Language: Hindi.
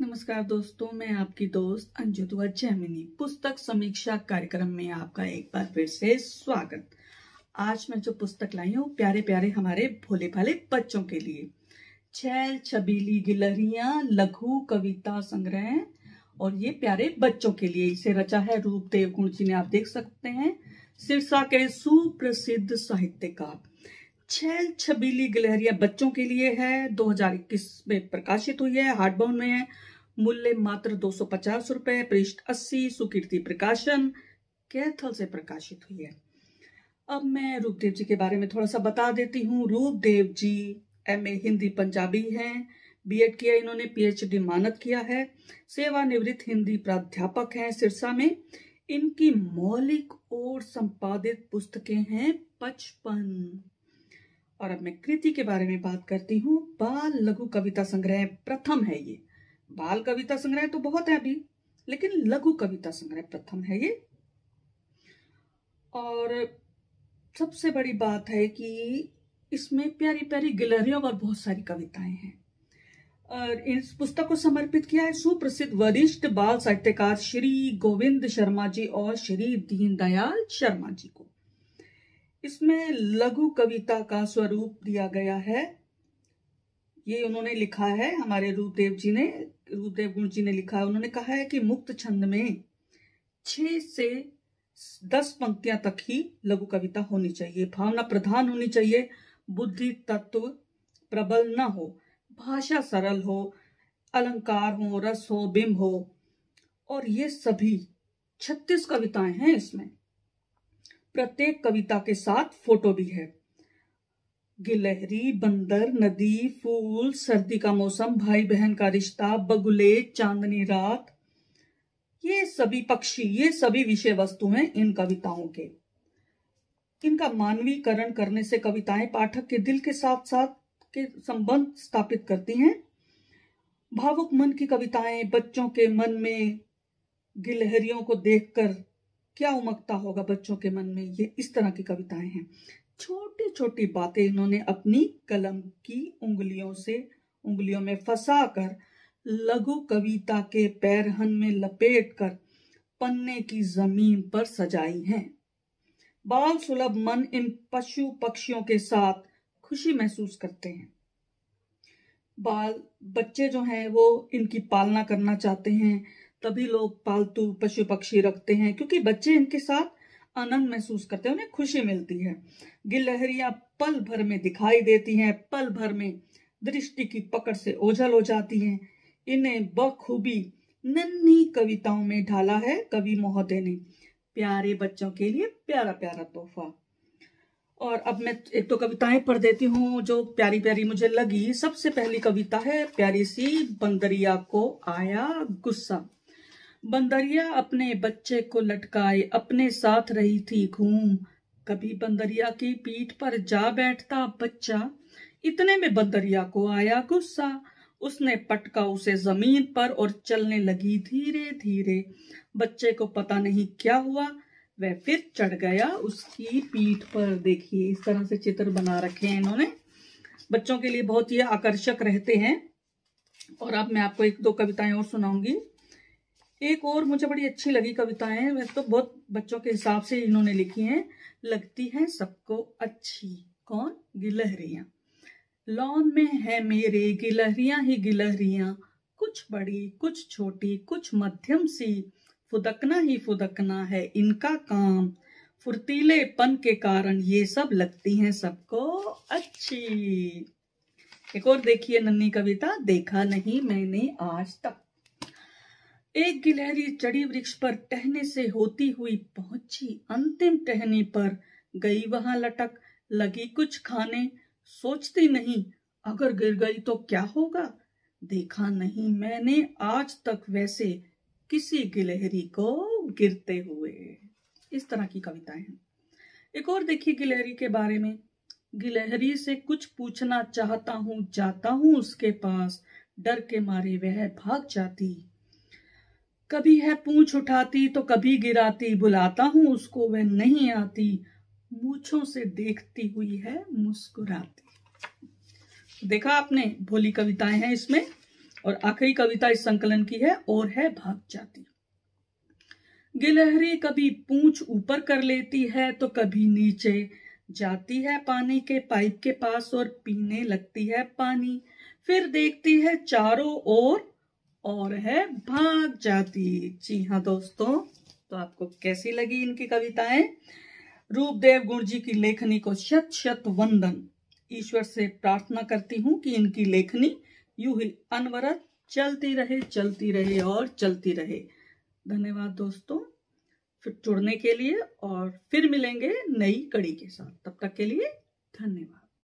नमस्कार दोस्तों मैं आपकी दोस्त अंजुदुआ जैमिनी पुस्तक समीक्षा कार्यक्रम में आपका एक बार फिर से स्वागत आज मैं जो पुस्तक लाई हूँ प्यारे प्यारे हमारे भोले भाले बच्चों के लिए छैल छबीली गिलहरिया लघु कविता संग्रह और ये प्यारे बच्चों के लिए इसे रचा है रूपदेव गुण जी ने आप देख सकते हैं सिरसा के सुप्रसिद्ध साहित्यकार छह छबीली गिलहरिया बच्चों के लिए है 2021 में प्रकाशित हुई है हार्डबाउंड में है मूल्य मात्र दो सौ पचास रुपए पृष्ठ अस्सी सुकीर्ति प्रकाशन कैथल से प्रकाशित हुई है अब मैं रूपदेव जी के बारे में थोड़ा सा बता देती हूँ रूपदेव जी एम ए हिंदी पंजाबी हैं बीएड किया इन्होंने पीएचडी मानद किया है सेवानिवृत्त हिंदी प्राध्यापक हैं सिरसा में इनकी मौलिक और संपादित पुस्तकें हैं पचपन और अब मैं कृति के बारे में बात करती हूँ बाल लघु कविता संग्रह प्रथम है ये बाल कविता संग्रह तो बहुत है अभी लेकिन लघु कविता संग्रह प्रथम है ये और सबसे बड़ी बात है कि इसमें प्यारी प्यारी गिलहरियों पर बहुत सारी कविताएं हैं और इस पुस्तक को समर्पित किया है सुप्रसिद्ध वरिष्ठ बाल साहित्यकार श्री गोविंद शर्मा जी और श्री दीनदयाल शर्मा जी को इसमें लघु कविता का स्वरूप दिया गया है ये उन्होंने लिखा है हमारे रूपदेव जी ने रूपदेव गुण जी ने लिखा है उन्होंने कहा है कि मुक्त छंद में छ से दस पंक्तियां तक ही लघु कविता होनी चाहिए भावना प्रधान होनी चाहिए बुद्धि तत्व प्रबल न हो भाषा सरल हो अलंकार हो रस हो बिंब हो और ये सभी छत्तीस कविताएं हैं इसमें प्रत्येक कविता के साथ फोटो भी है गिलहरी बंदर नदी फूल सर्दी का मौसम भाई बहन का रिश्ता बगुले चांदनी रात ये सभी पक्षी ये सभी विषय वस्तु हैं इन कविताओं के इनका मानवीकरण करने से कविताएं पाठक के दिल के साथ साथ के संबंध स्थापित करती हैं भावुक मन की कविताएं बच्चों के मन में गिलहरियों को देखकर क्या उमकता होगा बच्चों के मन में ये इस तरह की कविताएं हैं छोटी छोटी बातें इन्होंने अपनी कलम की उंगलियों से उंगलियों में फंसा कर लघु कविता के पैरहन में लपेट कर पन्ने की जमीन पर सजाई हैं बाल सुलभ मन इन पशु पक्षियों के साथ खुशी महसूस करते हैं बाल बच्चे जो हैं वो इनकी पालना करना चाहते हैं तभी लोग पालतू पशु पक्षी रखते हैं क्योंकि बच्चे इनके साथ आनंद महसूस करते हैं उन्हें खुशी मिलती है गिलहरियां पल भर में दिखाई देती हैं पल भर में दृष्टि की पकड़ से ओझल हो जाती हैं इन्हें बखूबी नन्ही कविताओं में ढाला है कवि महोदय ने प्यारे बच्चों के लिए प्यारा प्यारा तोहफा और अब मैं एक तो कविताएं पढ़ देती हूँ जो प्यारी प्यारी मुझे लगी सबसे पहली कविता है प्यारी सी बंदरिया को आया गुस्सा बंदरिया अपने बच्चे को लटकाए अपने साथ रही थी घूम कभी बंदरिया की पीठ पर जा बैठता बच्चा इतने में बंदरिया को आया गुस्सा उसने पटका उसे जमीन पर और चलने लगी धीरे धीरे बच्चे को पता नहीं क्या हुआ वह फिर चढ़ गया उसकी पीठ पर देखिए इस तरह से चित्र बना रखे हैं इन्होंने बच्चों के लिए बहुत ही आकर्षक रहते हैं और अब मैं आपको एक दो कविताएं और सुनाऊंगी एक और मुझे बड़ी अच्छी लगी कविताएं वैसे तो बहुत बच्चों के हिसाब से इन्होंने लिखी हैं लगती हैं सबको अच्छी कौन गिलहरियां लॉन में है मेरे गिलहरियां ही गिलहरियां कुछ बड़ी कुछ छोटी कुछ मध्यम सी फुदकना ही फुदकना है इनका काम फुर्तीलेपन के कारण ये सब लगती हैं सबको अच्छी एक और देखिए नन्ही कविता देखा नहीं मैंने आज तक एक गिलहरी चढ़ी वृक्ष पर टहने से होती हुई पहुंची अंतिम टहनी पर गई वहां लटक लगी कुछ खाने सोचती नहीं अगर गिर गई तो क्या होगा देखा नहीं मैंने आज तक वैसे किसी गिलहरी को गिरते हुए इस तरह की कविताएं हैं एक और देखिए गिलहरी के बारे में गिलहरी से कुछ पूछना चाहता हूँ जाता हूँ उसके पास डर के मारे वह भाग जाती कभी है पूछ उठाती तो कभी गिराती बुलाता हूँ उसको वह नहीं आती मूछों से देखती हुई है मुस्कुराती देखा आपने भोली कविताएं हैं इसमें और आखिरी कविता इस संकलन की है और है भाग जाती गिलहरी कभी पूछ ऊपर कर लेती है तो कभी नीचे जाती है पानी के पाइप के पास और पीने लगती है पानी फिर देखती है चारों ओर और है भाग जाती जी हाँ दोस्तों तो आपको कैसी लगी इनकी कविताएं रूपदेव गुण जी की लेखनी को शत शत वंदन ईश्वर से प्रार्थना करती हूँ कि इनकी लेखनी यू ही अनवरत चलती रहे चलती रहे और चलती रहे धन्यवाद दोस्तों फिर जुड़ने के लिए और फिर मिलेंगे नई कड़ी के साथ तब तक के लिए धन्यवाद